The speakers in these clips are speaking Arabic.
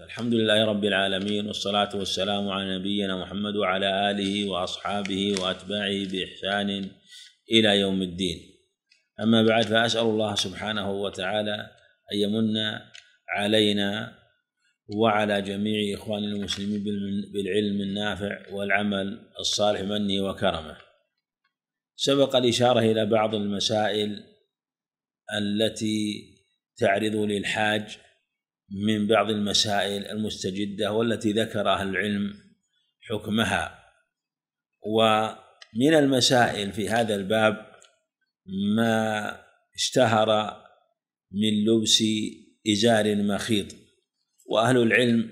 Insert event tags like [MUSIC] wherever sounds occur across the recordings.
الحمد لله رب العالمين والصلاة والسلام على نبينا محمد وعلى آله وأصحابه وأتباعه بإحسان إلى يوم الدين أما بعد فأسأل الله سبحانه وتعالى أن يمن علينا وعلى جميع إخواننا المسلمين بالعلم النافع والعمل الصالح منه وكرمه سبق الإشارة إلى بعض المسائل التي تعرض للحاج من بعض المسائل المستجدة والتي ذكر أهل العلم حكمها ومن المسائل في هذا الباب ما اشتهر من لبس إزار مخيط وأهل العلم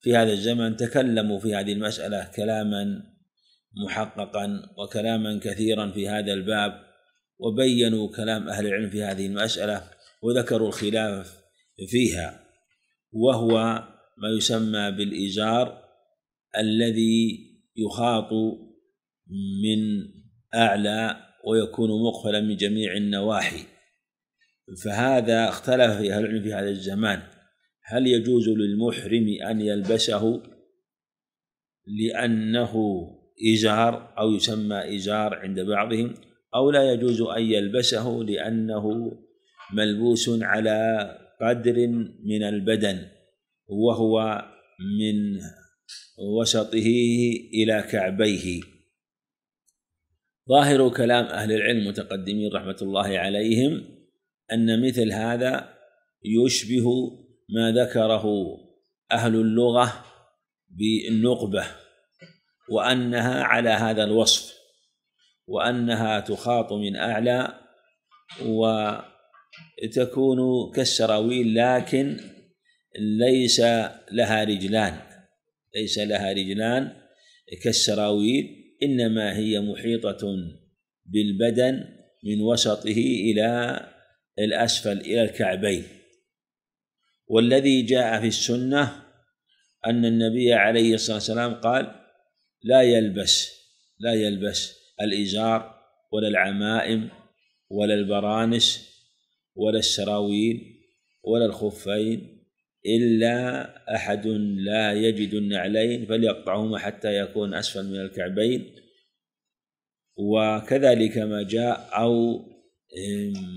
في هذا الزمن تكلموا في هذه المسألة كلاما محققا وكلاما كثيرا في هذا الباب وبينوا كلام أهل العلم في هذه المسألة وذكروا الخلاف فيها وهو ما يسمى بالإيجار الذي يخاط من أعلى ويكون مقفلا من جميع النواحي فهذا اختلف في أهل العلم في هذا الزمان هل يجوز للمحرم أن يلبسه لأنه إيجار أو يسمى إيجار عند بعضهم أو لا يجوز أن يلبسه لأنه ملبوس على قدر من البدن وهو من وسطه إلى كعبيه ظاهر كلام أهل العلم متقدمين رحمة الله عليهم أن مثل هذا يشبه ما ذكره أهل اللغة بالنقبة وأنها على هذا الوصف وأنها تخاط من أعلى و تكون كالسراويل لكن ليس لها رجلان ليس لها رجلان كالسراويل إنما هي محيطة بالبدن من وسطه إلى الأسفل إلى الكعبين والذي جاء في السنة أن النبي عليه الصلاة والسلام قال لا يلبس لا يلبس الإزار ولا العمائم ولا البرانس ولا السراويل ولا الخفين إلا أحد لا يجد النعلين فليقطعهما حتى يكون أسفل من الكعبين وكذلك ما جاء أو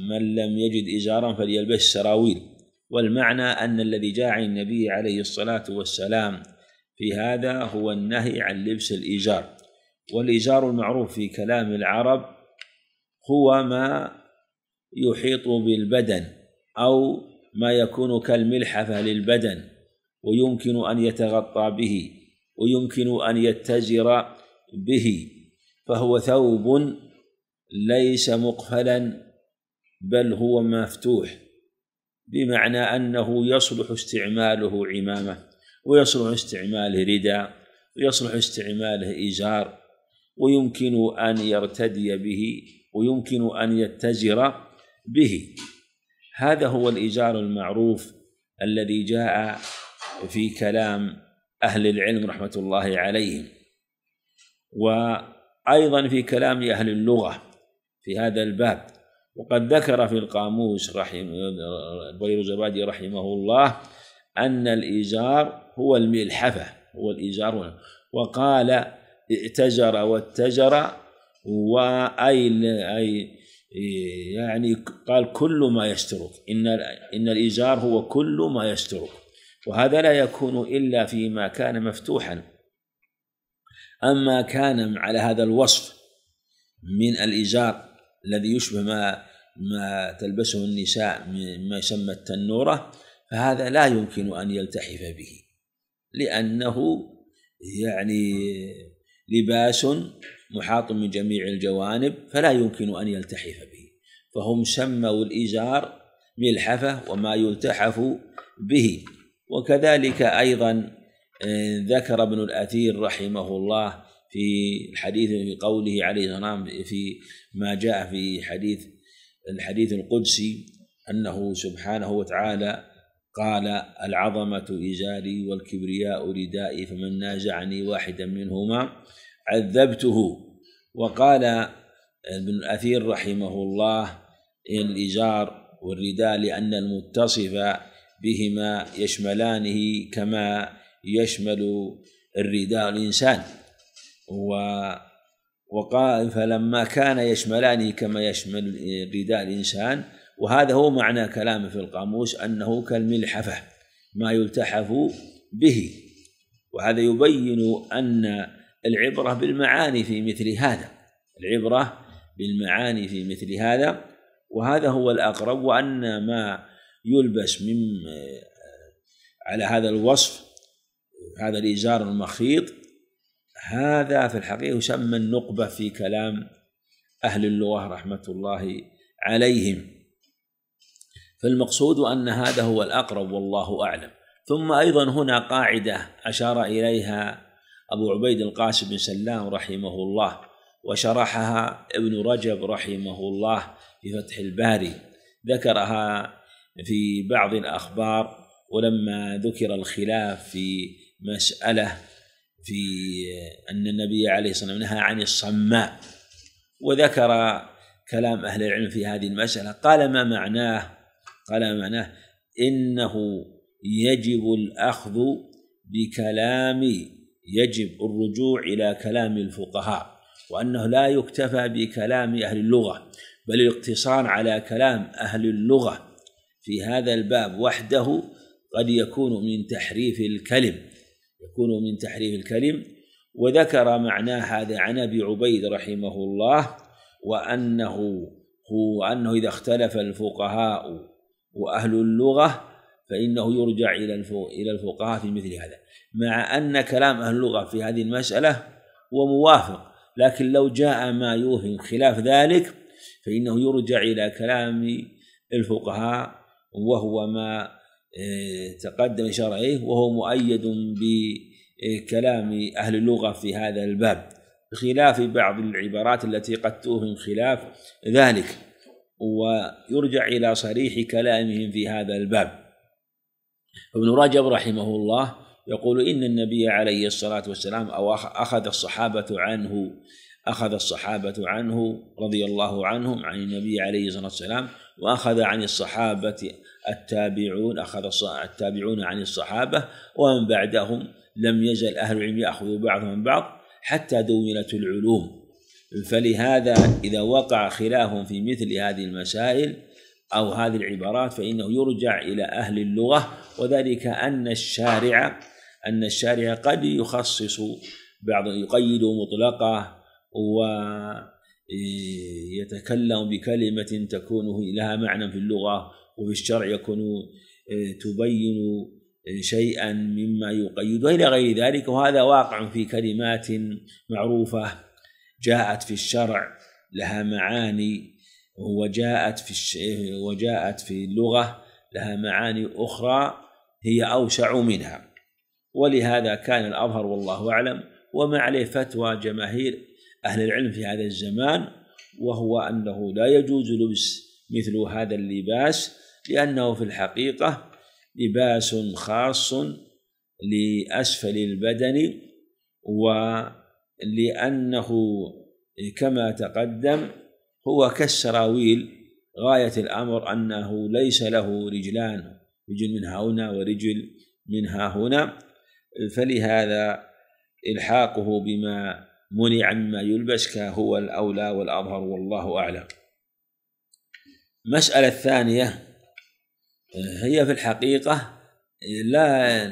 من لم يجد إزارا فليلبس السراويل والمعنى أن الذي جاء عن النبي عليه الصلاة والسلام في هذا هو النهي عن لبس الإزار والإزار المعروف في كلام العرب هو ما يحيط بالبدن أو ما يكون كالملحفة للبدن ويمكن أن يتغطى به ويمكن أن يتجر به فهو ثوب ليس مقفلا بل هو مفتوح بمعنى أنه يصلح استعماله عمامة ويصلح استعماله رداء ويصلح استعماله إزار ويمكن أن يرتدي به ويمكن أن يتجر به هذا هو الإيجار المعروف الذي جاء في كلام أهل العلم رحمة الله عليهم وأيضا في كلام أهل اللغة في هذا الباب وقد ذكر في القاموس رحم البيرجبادي رحمه الله أن الإيجار هو الملحفة هو الإيجار وقال ائتجر واتجر وأي أي إيه، يعني قال كل ما يسترك إن إن الإزار هو كل ما يسترك وهذا لا يكون إلا فيما كان مفتوحا أما كان على هذا الوصف من الإزار الذي يشبه ما ما تلبسه النساء مما يسمى التنورة فهذا لا يمكن أن يلتحف به لأنه يعني لباس محاط من جميع الجوانب فلا يمكن أن يلتحف به فهم سموا الإزار ملحفة وما يلتحف به وكذلك أيضا آه، ذكر ابن الأثير رحمه الله في الحديث في قوله عليه الصلاة والسلام في ما جاء في حديث الحديث القدسي أنه سبحانه وتعالى قال العظمة إزاري والكبرياء ردائي فمن نازعني واحدا منهما عذبته وقال ابن الأثير رحمه الله الإزار والرداء لأن المتصف بهما يشملانه كما يشمل الرداء الإنسان و وقال فلما كان يشملانه كما يشمل رداء الإنسان وهذا هو معنى كلامه في القاموس أنه كالملحفة ما يلتحف به وهذا يبين أن العبرة بالمعاني في مثل هذا العبرة بالمعاني في مثل هذا وهذا هو الأقرب وأن ما يلبس من آه، على هذا الوصف هذا الإزار المخيط هذا في الحقيقة يسمى النقبة في كلام أهل اللغة رحمة الله عليهم فالمقصود أن هذا هو الأقرب والله أعلم ثم أيضا هنا قاعدة أشار إليها أبو عبيد القاسم بن سلام رحمه الله وشرحها ابن رجب رحمه الله في فتح الباري ذكرها في بعض الأخبار ولما ذكر الخلاف في مسألة في أن النبي عليه الصلاة والسلام نهى عن الصماء وذكر كلام أهل العلم في هذه المسألة قال ما معناه قال معناه إنه يجب الأخذ بكلام يجب الرجوع إلى كلام الفقهاء وأنه لا يكتفى بكلام أهل اللغة بل الاقتصار على كلام أهل اللغة في هذا الباب وحده قد يكون من تحريف الكلم يكون من تحريف الكلم وذكر معناه هذا عن أبي عبيد رحمه الله وأنه هو أنه إذا اختلف الفقهاء وأهل اللغة فإنه يرجع إلى إلى الفقهاء في مثل هذا مع أن كلام أهل اللغة في هذه المسألة هو موافق لكن لو جاء ما يوهم خلاف ذلك فإنه يرجع إلى كلام الفقهاء وهو ما آه، تقدم شرعيه وهو مؤيد بكلام أهل اللغة في هذا الباب بخلاف بعض العبارات التي قد توهم خلاف ذلك ويرجع إلى صريح كلامهم في هذا الباب ابن رجب رحمه الله يقول إن النبي عليه الصلاة والسلام أو أخذ الصحابة عنه أخذ الصحابة عنه رضي الله عنهم عن النبي عليه الصلاة والسلام وأخذ عن الصحابة التابعون أخذ التابعون عن الصحابة ومن بعدهم لم يزل أهل العلم ياخذوا بعضهم بعض حتى دونت العلوم فلهذا إذا وقع خلاف في مثل هذه المسائل أو هذه العبارات فإنه يرجع إلى أهل اللغة وذلك أن الشارع أن الشارع قد يخصص بعض يقيد مطلقة ويتكلم بكلمة تكون لها معنى في اللغة وفي الشرع يكون آه، تبين شيئا مما يقيد والى غير ذلك وهذا واقع في كلمات معروفه جاءت في الشرع لها معاني وجاءت في وجاءت في اللغة لها معاني أخرى هي أوسع منها ولهذا كان الأظهر والله أعلم وما عليه فتوى جماهير أهل العلم في هذا الزمان وهو أنه لا يجوز لبس مثل هذا اللباس لأنه في الحقيقة لباس خاص لأسفل البدن و لأنه كما تقدم هو كالسراويل غاية الأمر أنه ليس له رجلان رجل من ها هنا ورجل من ها هنا فلهذا إلحاقه بما منع مما يلبس هو الأولى والأظهر والله أعلم المسألة الثانية هي في الحقيقة لا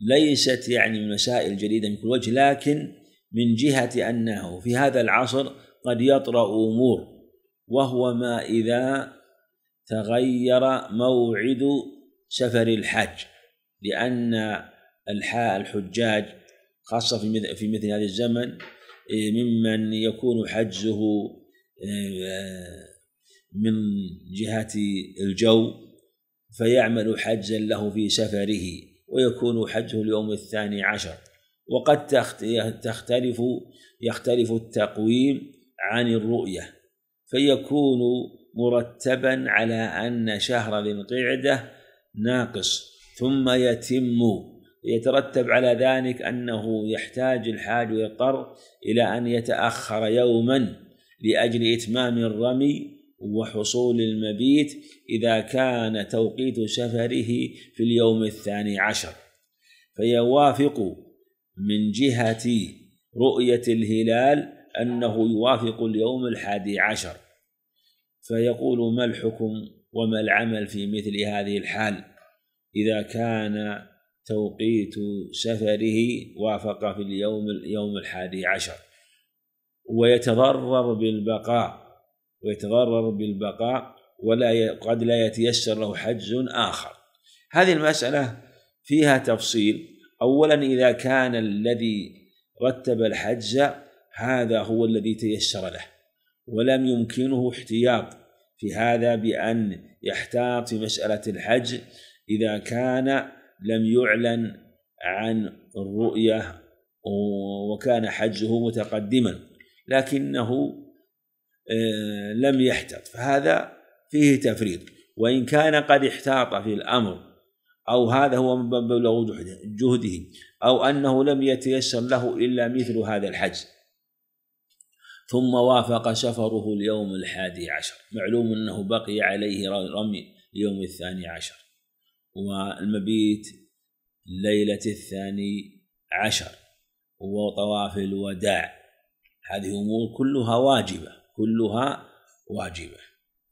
ليست يعني مسائل جديدة من كل وجه لكن من جهة أنه في هذا العصر قد يطرأ أمور وهو ما إذا تغير موعد سفر الحج لأن الحجاج خاصة في مثل هذا الزمن إيه، ممن يكون حجزه إيه، من جهة الجو فيعمل حجزا له في سفره ويكون حجه اليوم الثاني عشر وقد تختلف يختلف التقويم عن الرؤية فيكون مرتبا على أن شهر ذي القعدة ناقص ثم يتم يترتب على ذلك أنه يحتاج الحاج ويضطر إلى أن يتأخر يوما لأجل إتمام الرمي وحصول المبيت إذا كان توقيت سفره في اليوم الثاني عشر فيوافق من جهة رؤية الهلال أنه يوافق اليوم الحادي عشر فيقول ما الحكم وما العمل في مثل هذه الحال إذا كان توقيت سفره وافق في اليوم اليوم الحادي عشر ويتضرر بالبقاء ويتضرر بالبقاء ولا ي... قد لا يتيسر له حجز آخر هذه المسألة فيها تفصيل أولا إذا كان الذي رتب الحج هذا هو الذي تيسر له ولم يمكنه احتياط في هذا بأن يحتاط في مسألة الحج إذا كان لم يعلن عن الرؤية وكان حجه متقدما لكنه آه، لم يحتاط فهذا فيه تفريط وإن كان قد احتاط في الأمر أو هذا هو من مبلغ جهده أو أنه لم يتيسر له إلا مثل هذا الحج ثم وافق سفره اليوم الحادي عشر معلوم أنه بقي عليه رمي اليوم الثاني عشر والمبيت ليلة الثاني عشر وطواف الوداع هذه أمور كلها واجبة كلها واجبة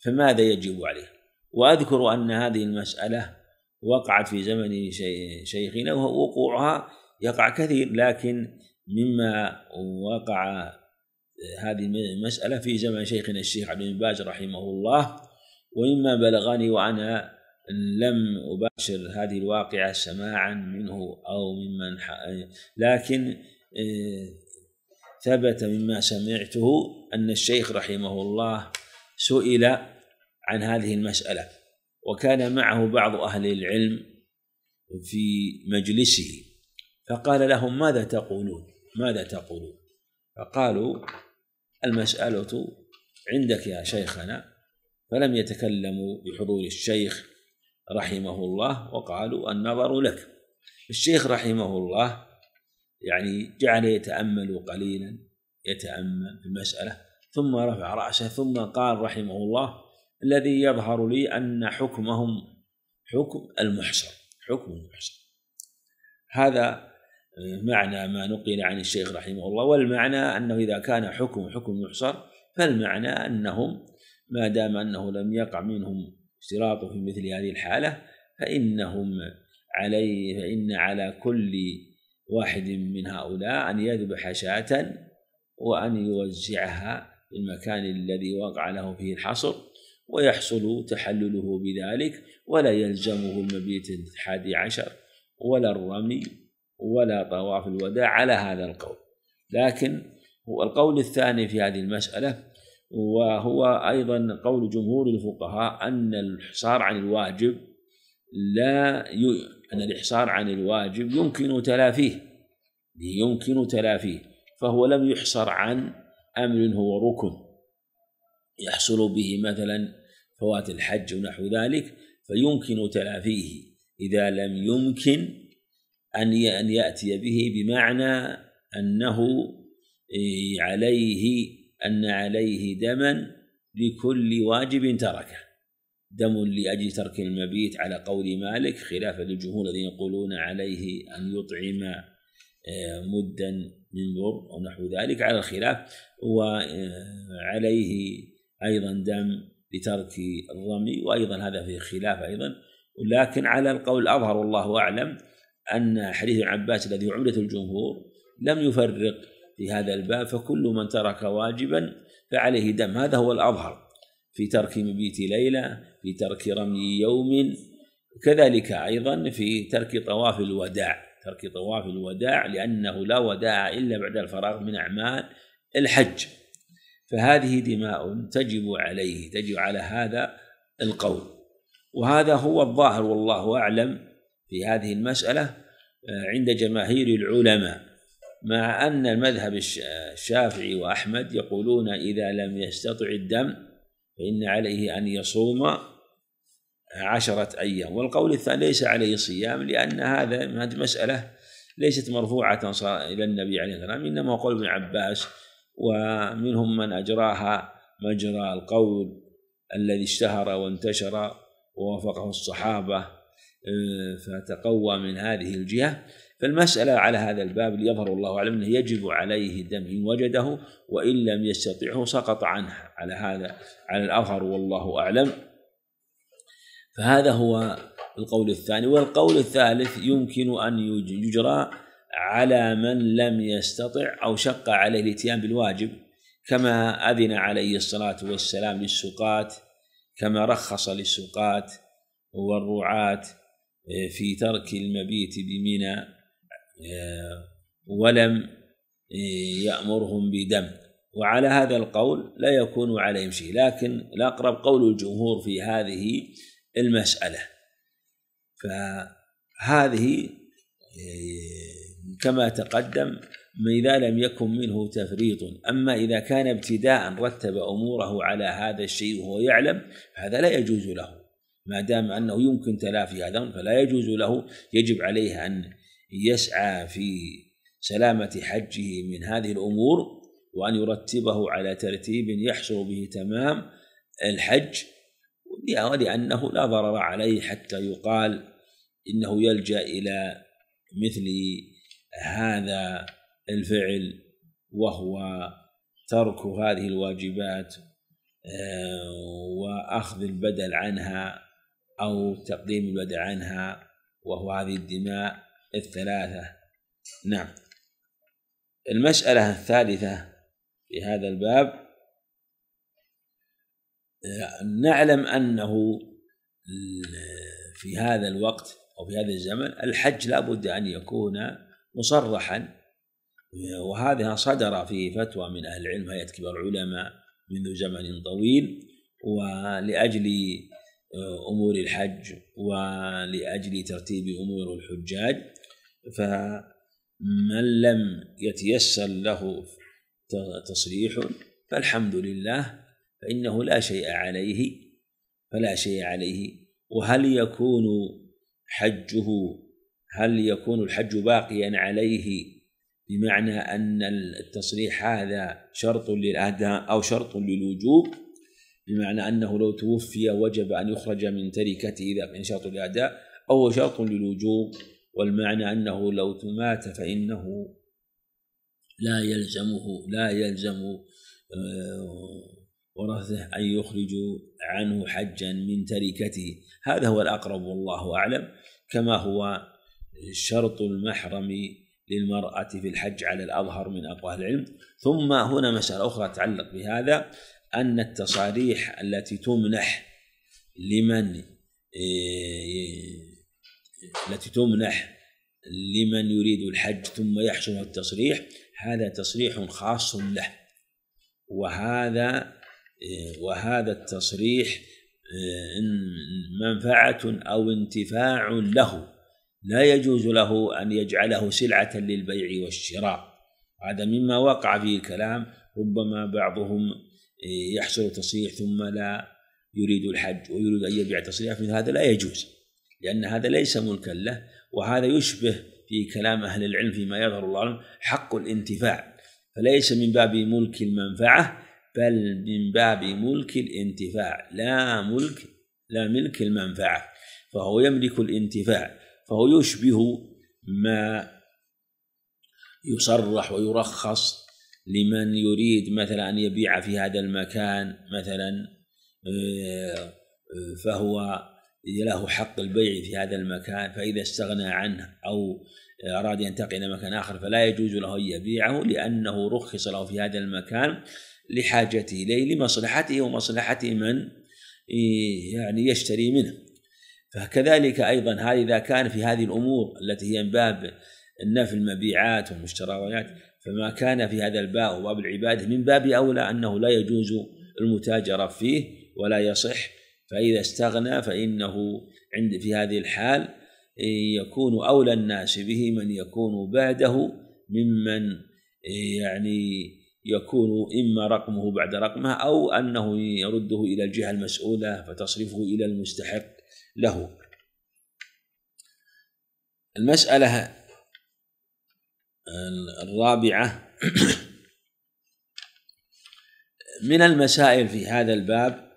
فماذا يجب عليه وأذكر أن هذه المسألة وقعت في زمن شيخنا ووقوعها يقع كثير لكن مما وقع آه، هذه المسألة في زمن شيخنا الشيخ عبد باز رحمه الله ومما بلغني وأنا لم أباشر هذه الواقعة سماعا منه أو ممن آه، لكن آه، ثبت مما سمعته أن الشيخ رحمه الله سئل عن هذه المسألة وكان معه بعض أهل العلم في مجلسه فقال لهم ماذا تقولون ماذا تقولون فقالوا المسألة عندك يا شيخنا فلم يتكلموا بحضور الشيخ رحمه الله وقالوا النظر لك الشيخ رحمه الله يعني جعل يتأمل قليلا يتأمل المسألة ثم رفع رأسه ثم قال رحمه الله الذي يظهر لي أن حكمهم حكم المحصر حكم المحصر هذا معنى ما نقل عن الشيخ رحمه الله والمعنى أنه إذا كان حكم حكم محصر فالمعنى أنهم ما دام أنه لم يقع منهم اشتراط في مثل هذه الحالة فإنهم علي فإن على كل واحد من هؤلاء أن يذبح شاة وأن يوزعها في المكان الذي وقع له فيه الحصر ويحصل تحلله بذلك ولا يلزمه المبيت الحادي عشر ولا الرمي ولا طواف الوداع على هذا القول لكن هو القول الثاني في هذه المسألة وهو أيضا قول جمهور الفقهاء أن الحصار عن الواجب لا ي... أن الإحصار عن الواجب يمكن تلافيه يمكن تلافيه فهو لم يحصر عن أمر هو ركن يحصل به مثلا فوات الحج ونحو ذلك فيمكن تلافيه إذا لم يمكن أن أن يأتي به بمعنى أنه إيه، عليه أن عليه دما لكل واجب تركه دم لأجل ترك المبيت على قول مالك خلافا للجمهور الذين يقولون عليه أن يطعم إيه، مدا من بر ونحو ذلك على الخلاف وعليه أيضا دم لترك الرمي وأيضا هذا فيه خلاف أيضا ولكن على القول الأظهر والله أعلم أن حديث عباس الذي عمدة الجمهور لم يفرق في هذا الباب فكل من ترك واجبا فعليه دم هذا هو الأظهر في ترك مبيت ليلة في ترك رمي يوم كذلك أيضا في ترك طواف الوداع ترك طواف الوداع لأنه لا وداع إلا بعد الفراغ من أعمال الحج فهذه دماء تجب عليه تجب على هذا القول وهذا هو الظاهر والله اعلم في هذه المساله آه، عند جماهير العلماء مع ان المذهب آه، الشافعي واحمد يقولون اذا لم يستطع الدم فان عليه ان يصوم عشرة أيام والقول الثاني ليس عليه صيام لأن هذا هذه مسألة ليست مرفوعة إلى النبي عليه الصلاة والسلام إنما قول ابن عباس ومنهم من أجراها مجرى القول الذي اشتهر وانتشر ووافقه الصحابة آه، فتقوى من هذه الجهة فالمسألة على هذا الباب يظهر الله أعلم أنه يجب عليه الدم إن وجده وإن لم يستطعه سقط عنه على هذا على الأظهر والله أعلم فهذا هو القول الثاني والقول الثالث يمكن أن يجرى على من لم يستطع أو شق عليه الاتيان بالواجب كما أذن عليه الصلاة والسلام للسقاة كما رخص للسقاة والرعاة آه، في ترك المبيت بمنى آه، ولم آه، يأمرهم بدم وعلى هذا القول لا يكون عليهم شيء لكن الأقرب قول الجمهور في هذه المسألة فهذه كما تقدم إذا لم يكن منه تفريط أما إذا كان ابتداء رتب أموره على هذا الشيء وهو يعلم هذا لا يجوز له ما دام أنه يمكن تلافي هذا فلا يجوز له يجب عليه أن يسعى في سلامة حجه من هذه الأمور وأن يرتبه على ترتيب يحصل به تمام الحج لأنه لا ضرر عليه حتى يقال إنه يلجأ إلى مثل هذا الفعل وهو ترك هذه الواجبات آه، واخذ البدل عنها او تقديم البدل عنها وهو هذه الدماء الثلاثه نعم المساله الثالثه في هذا الباب آه، نعلم انه في هذا الوقت او في هذا الزمن الحج لابد ان يكون مصرحا وهذا صدر في فتوى من أهل العلم هيئة كبار العلماء منذ زمن طويل ولأجل آه، أمور الحج ولأجل ترتيب أمور الحجاج فمن لم يتيسر له تصريح فالحمد لله فإنه لا شيء عليه فلا شيء عليه وهل يكون حجه هل يكون الحج باقيا عليه بمعنى أن التصريح هذا شرط للأداء أو شرط للوجوب بمعنى أنه لو توفي وجب أن يخرج من تركته إذا كان شرط للأداء أو شرط للوجوب والمعنى أنه لو تمات فإنه لا يلزمه لا يلزم آه، ورثه أن يخرجوا عنه حجا من تركته هذا هو الأقرب والله أعلم كما هو شرط المحرم للمرأة في الحج على الأظهر من أقوال العلم ثم هنا مسألة أخرى تتعلق بهذا أن التصاريح التي تمنح لمن إيه، التي تمنح لمن يريد الحج ثم يحسن التصريح هذا تصريح خاص له وهذا إيه، وهذا التصريح إيه، منفعة أو انتفاع له لا يجوز له أن يجعله سلعة للبيع والشراء هذا مما وقع فيه الكلام ربما بعضهم إيه، يحصل تصريح ثم لا يريد الحج ويريد أن يبيع تصريح من هذا لا يجوز لأن هذا ليس ملكا له وهذا يشبه في كلام أهل العلم فيما يظهر الله حق الانتفاع فليس من باب ملك المنفعة بل من باب ملك الانتفاع لا ملك لا ملك المنفعة فهو يملك الانتفاع فهو يشبه ما يصرح ويرخص لمن يريد مثلا أن يبيع في هذا المكان مثلا آه، آه، فهو له حق البيع في هذا المكان فإذا استغنى عنه أو أراد ينتقل إلى مكان آخر فلا يجوز له أن يبيعه لأنه رخص له في هذا المكان لحاجته إليه لمصلحته ومصلحة من آه، يعني يشتري منه فكذلك ايضا هذا اذا كان في هذه الامور التي هي من باب النفي المبيعات والمشتريات فما كان في هذا الباء وباب العباده من باب اولى انه لا يجوز المتاجره فيه ولا يصح فاذا استغنى فانه عند في هذه الحال يكون اولى الناس به من يكون بعده ممن يعني يكون إما رقمه بعد رقمه أو أنه يرده إلى الجهة المسؤولة فتصرفه إلى المستحق له المسألة الرابعة [CLEARS THROAT] من المسائل في هذا الباب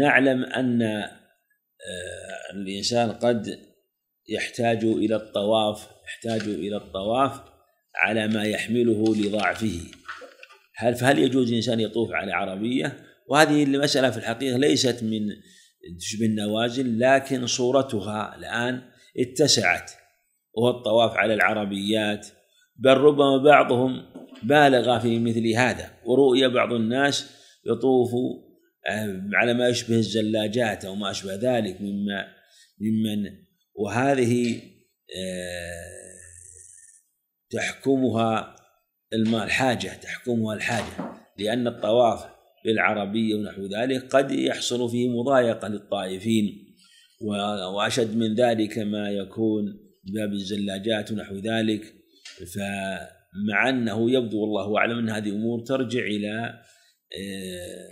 نعلم أن آه، الإنسان قد يحتاج إلى الطواف يحتاج إلى الطواف على ما يحمله لضعفه هل فهل يجوز الإنسان يطوف على عربية وهذه المسألة في الحقيقة ليست من تشبه النوازل لكن صورتها الآن اتسعت وهو الطواف على العربيات بل ربما بعضهم بالغ في مثل هذا ورؤي بعض الناس يطوف آه، على ما يشبه الزلاجات أو ما أشبه ذلك مما ممن وهذه آه، تحكمها الحاجة تحكمها الحاجة لأن الطواف بالعربية ونحو ذلك قد يحصل فيه مضايقة للطائفين وأشد من ذلك ما يكون باب الزلاجات ونحو ذلك فمع أنه يبدو والله أعلم أن هذه أمور ترجع إلى آه،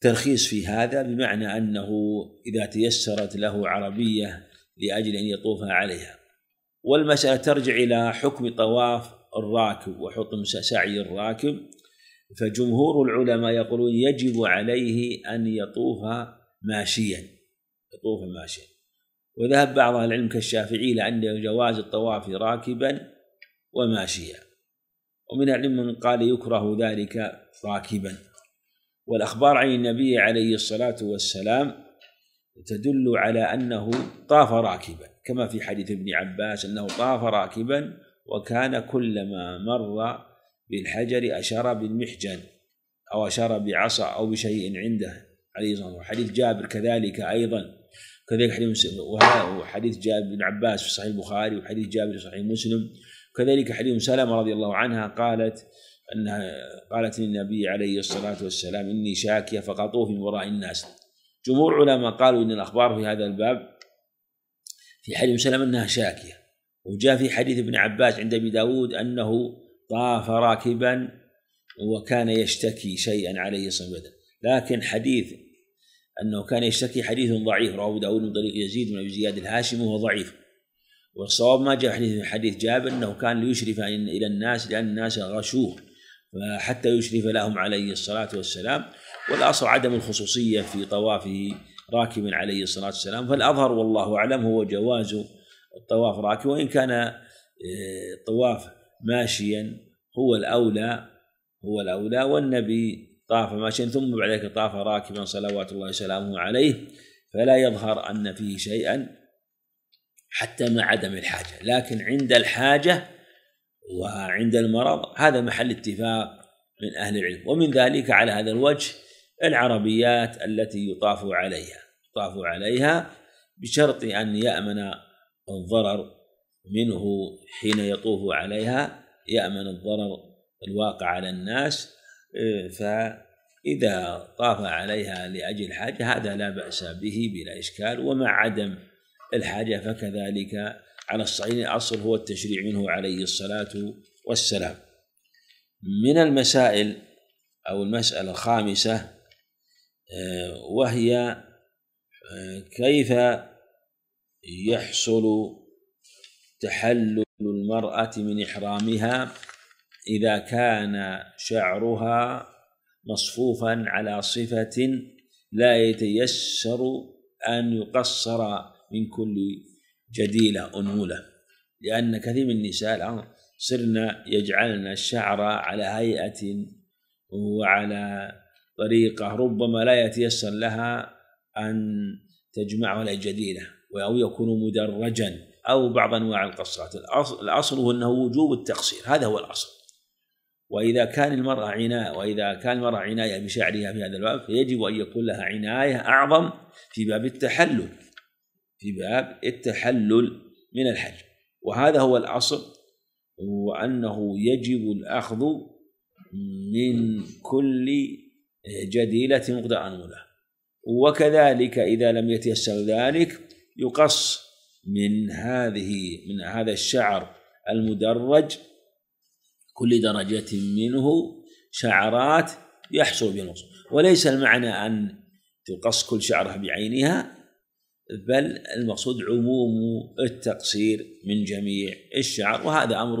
ترخيص في هذا بمعنى أنه إذا تيسرت له عربية لأجل أن يطوف عليها والمسألة ترجع إلى حكم طواف الراكب وحكم سعي الراكب فجمهور العلماء يقولون يجب عليه أن يطوف ماشيا يطوف ماشيا وذهب بعض أهل العلم كالشافعي لان جواز الطواف راكبا وماشيا ومن العلم من قال يكره ذلك راكبا والأخبار عن النبي عليه الصلاة والسلام تدل على أنه طاف راكبا كما في حديث ابن عباس أنه طاف راكبا وكان كلما مر بالحجر أشار بالمحجن أو أشار بعصا أو بشيء عنده عليه الصلاة والسلام حديث جابر كذلك أيضا كذلك حديث وحديث جابر بن عباس في صحيح البخاري وحديث جابر في صحيح مسلم كذلك حديث سلمة رضي الله عنها قالت أنها قالت للنبي عليه الصلاة والسلام إني شاكية فقطوه من وراء الناس جمهور العلماء قالوا إن الأخبار في هذا الباب في حديث سلمة أنها شاكية وجاء في حديث ابن عباس عند أبي داود أنه طاف راكبا وكان يشتكي شيئا عليه صلى الله عليه وسلم لكن حديث أنه كان يشتكي حديث ضعيف رواه داود من طريق يزيد بن أبي زياد الهاشمي وهو ضعيف والصواب ما جاء حديث من حديث جابر أنه كان ليشرف إلى الناس لأن الناس غشوه حتى يشرف لهم عليه الصلاة والسلام والأصل عدم الخصوصية في طوافه راكبا عليه الصلاة والسلام فالأظهر والله أعلم هو جواز الطواف راكب وإن كان آه، طواف ماشيا هو الأولى هو الأولى والنبي طاف ماشيا ثم بعد ذلك طاف راكبا صلوات الله وسلامه عليه فلا يظهر أن فيه شيئا حتى مع عدم الحاجة لكن عند الحاجة وعند المرض هذا محل اتفاق من أهل العلم ومن ذلك على هذا الوجه العربيات التي يطاف عليها يطاف عليها بشرط أن يأمن الضرر منه حين يطوف عليها يأمن الضرر الواقع على الناس إيه، فإذا طاف عليها لأجل حاجة هذا لا بأس به بلا إشكال ومع عدم الحاجة فكذلك على الصعيد الأصل هو التشريع منه عليه الصلاة والسلام من المسائل أو المسألة الخامسة إيه، وهي إيه، كيف يحصل تحلل المرأة من إحرامها إذا كان شعرها مصفوفا على صفة لا يتيسر أن يقصر من كل جديلة أنملة لأن كثير من النساء الآن صرنا يجعلن الشعر على هيئة وعلى طريقة ربما لا يتيسر لها أن تجمعه على جديلة أو يكون مدرجا أو بعض أنواع القصات الأصل هو أنه وجوب التقصير هذا هو الأصل وإذا كان المرأة عناية وإذا كان المرأة عناية بشعرها في هذا الباب فيجب أن يكون لها عناية أعظم في باب التحلل في باب التحلل من الحج وهذا هو الأصل وأنه يجب الأخذ من كل جديلة مقدار أنملة وكذلك إذا لم يتيسر ذلك يقص من هذه من هذا الشعر المدرج كل درجة منه شعرات يحصل بها وليس المعنى أن تقص كل شعرة بعينها بل المقصود عموم التقصير من جميع الشعر وهذا أمر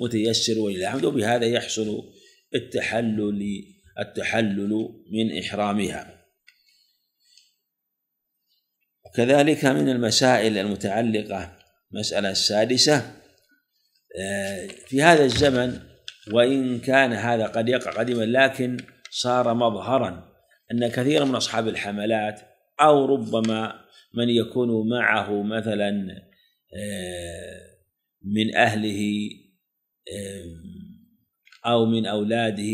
متيسر ولله الحمد وبهذا يحصل التحلل التحلل من إحرامها وكذلك من المسائل المتعلقة المسألة السادسة آه، في هذا الزمن وإن كان هذا قد يقع قديما لكن صار مظهرا أن كثيرا من أصحاب الحملات أو ربما من يكون معه مثلا آه، من أهله آه، أو من أولاده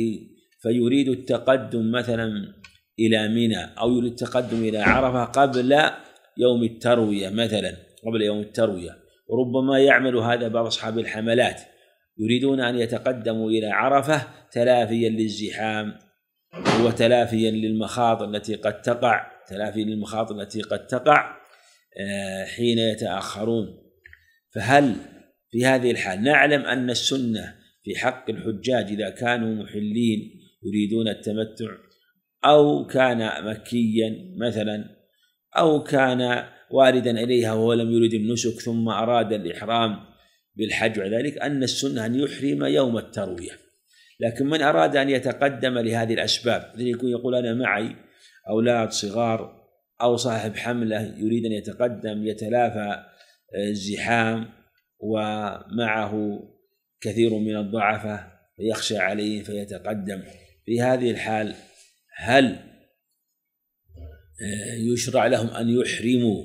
فيريد التقدم مثلا إلى منى أو يريد التقدم إلى عرفة قبل يوم التروية مثلا قبل يوم التروية وربما يعمل هذا بعض أصحاب الحملات يريدون أن يتقدموا إلى عرفة تلافيا للزحام وتلافيا للمخاطر التي قد تقع تلافيا للمخاطر التي قد تقع آه، حين يتأخرون فهل في هذه الحال نعلم أن السنة في حق الحجاج إذا كانوا محلين يريدون التمتع أو كان مكيا مثلا أو كان واردا إليها وهو لم يرد النسك ثم أراد الإحرام بالحج وذلك أن السنة أن يحرم يوم التروية لكن من أراد أن يتقدم لهذه الأسباب يكون يقول أنا معي أولاد صغار أو صاحب حملة يريد أن يتقدم يتلافى آه، الزحام ومعه كثير من الضعفة فيخشى عليه فيتقدم في هذه الحال هل يشرع لهم أن يحرموا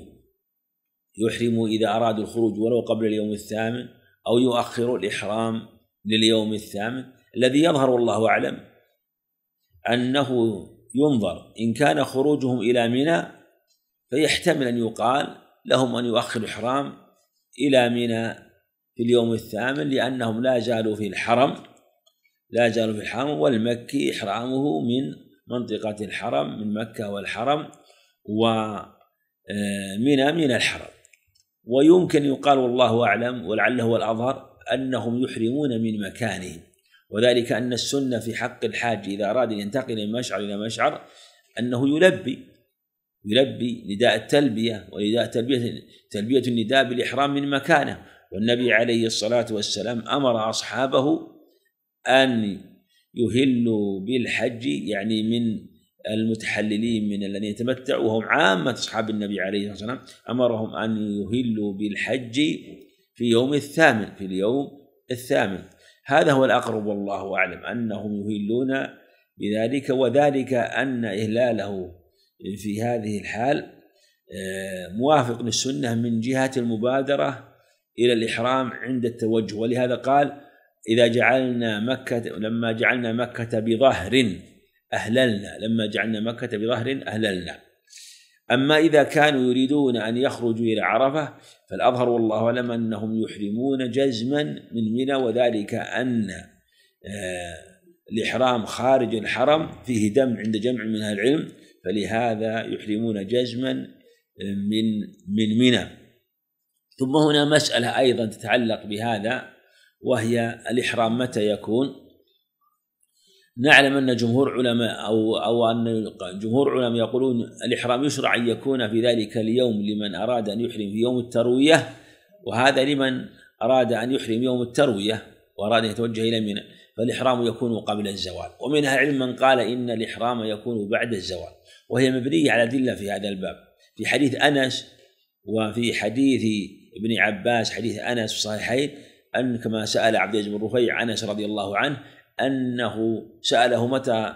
يحرموا إذا أرادوا الخروج ولو قبل اليوم الثامن أو يؤخروا الإحرام لليوم الثامن الذي يظهر والله أعلم أنه ينظر إن كان خروجهم إلى منى فيحتمل أن يقال لهم أن يؤخروا الإحرام إلى منى في اليوم الثامن لأنهم لا زالوا في الحرم لا زالوا في الحرم والمكي إحرامه من منطقة الحرم من مكة والحرم ومنى آه، من الحرم ويمكن يقال والله أعلم ولعله الأظهر أنهم يحرمون من مكانهم وذلك أن السنة في حق الحاج إذا أراد أن ينتقل من مشعر إلى مشعر أنه يلبي يلبي نداء التلبية ونداء تلبية تلبية النداء بالإحرام من مكانه والنبي عليه الصلاة والسلام أمر أصحابه أن يهلوا بالحج يعني من المتحللين من الذين يتمتعوا وهم عامة أصحاب النبي عليه الصلاة والسلام أمرهم أن يهلوا بالحج في يوم الثامن في اليوم الثامن هذا هو الأقرب والله أعلم أنهم يهلون بذلك وذلك أن إهلاله في هذه الحال آه، موافق للسنة من جهة المبادرة إلى الإحرام عند التوجه ولهذا قال إذا جعلنا مكة لما جعلنا مكة بظهر أهللنا لما جعلنا مكة بظهر أهللنا أما إذا كانوا يريدون أن يخرجوا إلى عرفة فالأظهر والله أعلم أنهم يحرمون جزما من منى وذلك أن آه، الإحرام خارج الحرم فيه دم عند جمع من أهل العلم فلهذا يحرمون جزما آه، من من منى ثم هنا مسألة أيضا تتعلق بهذا وهي الإحرام متى يكون نعلم أن جمهور علماء أو أو أن جمهور علماء يقولون الإحرام يشرع أن يكون في ذلك اليوم لمن أراد أن يحرم في يوم التروية وهذا لمن أراد أن يحرم يوم التروية وأراد أن يتوجه إلى منى فالإحرام يكون قبل الزوال ومنها علم العلم من قال إن الإحرام يكون بعد الزوال وهي مبنية على أدلة في هذا الباب في حديث أنس وفي حديث ابن عباس حديث أنس في الصحيحين أن كما سأل عبد العزيز بن رفيع أنس رضي الله عنه أنه سأله متى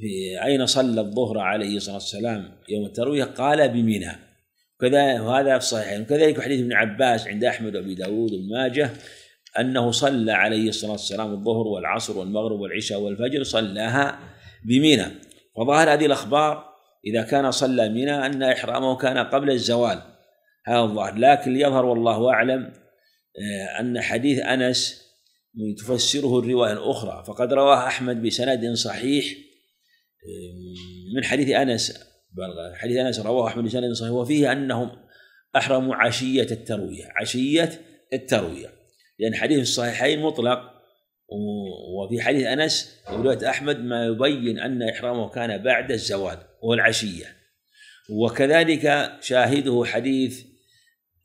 في أين صلى الظهر عليه الصلاة والسلام يوم التروية قال بمنى كذا وهذا في الصحيحين وكذلك حديث ابن عباس عند أحمد وأبي داود وابن ماجه أنه صلى عليه الصلاة والسلام الظهر والعصر والمغرب والعشاء والفجر صلاها بمنى وظاهر هذه الأخبار إذا كان صلى منى أن إحرامه كان قبل الزوال هذا الظاهر لكن يظهر والله أعلم آه، أن حديث أنس تفسره الرواية الأخرى فقد رواه أحمد بسند صحيح إيه، من حديث أنس حديث أنس رواه أحمد بسند صحيح وفيه أنهم أحرموا عشية التروية عشية التروية لأن حديث الصحيحين مطلق وفي حديث أنس ورواية أحمد ما يبين أن إحرامه كان بعد الزوال وهو العشية وكذلك شاهده حديث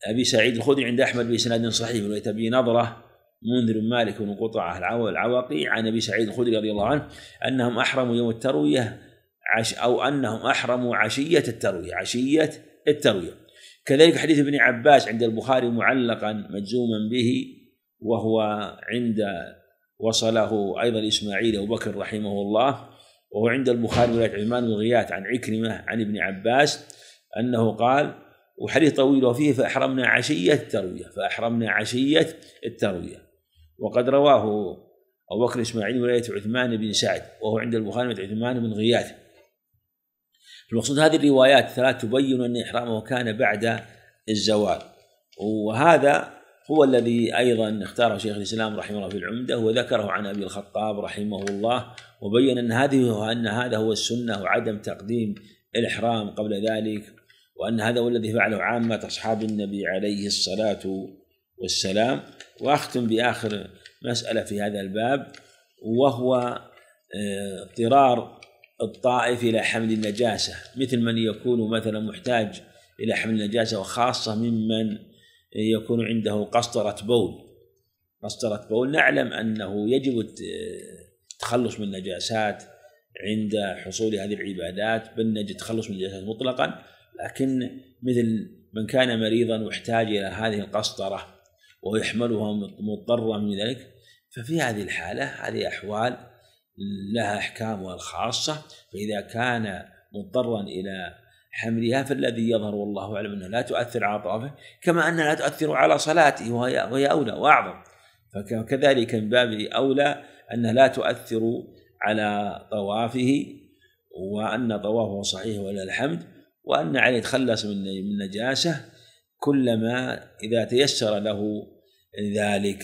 أبي سعيد الخدري عند أحمد بإسناد صحيح ورواية أبي نظرة منذر بن مالك بن قطعة العواقي عن أبي سعيد الخدري رضي الله عنه أنهم أحرموا يوم التروية عش أو أنهم أحرموا عشية التروية عشية التروية كذلك حديث ابن عباس عند البخاري معلقا مجزوما به وهو عند وصله أيضا إسماعيل أبو بكر رحمه الله وهو عند البخاري ولاية عثمان الغيات عن عكرمة عن ابن عباس أنه قال وحديث طويل وفيه فأحرمنا عشية التروية فأحرمنا عشية التروية وقد رواه أبو بكر إسماعيل ولاية عثمان بن سعد وهو عند البخاري من عثمان بن غياث المقصود هذه الروايات الثلاث تبين أن إحرامه كان بعد الزوال وهذا هو الذي أيضا اختاره شيخ الإسلام رحمه الله في العمدة وذكره عن أبي الخطاب رحمه الله وبين أن هذه أن هذا هو السنة وعدم تقديم الإحرام قبل ذلك وأن هذا هو الذي فعله عامة أصحاب النبي عليه الصلاة والسلام واختم باخر مساله في هذا الباب وهو آه، اضطرار الطائف الى حمل النجاسه مثل من يكون مثلا محتاج الى حمل النجاسه وخاصه ممن يكون عنده قسطره بول قسطره بول نعلم انه يجب التخلص من النجاسات عند حصول هذه العبادات بل نجد التخلص من النجاسات مطلقا لكن مثل من كان مريضا واحتاج الى هذه القسطره ويحملها مضطرا من ذلك ففي هذه الحالة هذه أحوال لها أحكامها الخاصة فإذا كان مضطرا إلى حملها فالذي يظهر والله أعلم أنها لا تؤثر على طرفه كما أنها لا تؤثر على صلاته وهي, وهي أولى وأعظم فكذلك من باب أولى أنها لا تؤثر على طوافه وأن طوافه صحيح ولله الحمد وأن عليه يتخلص من من نجاسة كلما إذا تيسر له ذلك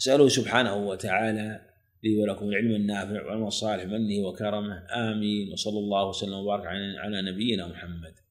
أسأله سبحانه وتعالى لي ولكم العلم النافع والعلم الصالح منه وكرمه آمين وصلى الله وسلم وبارك على نبينا محمد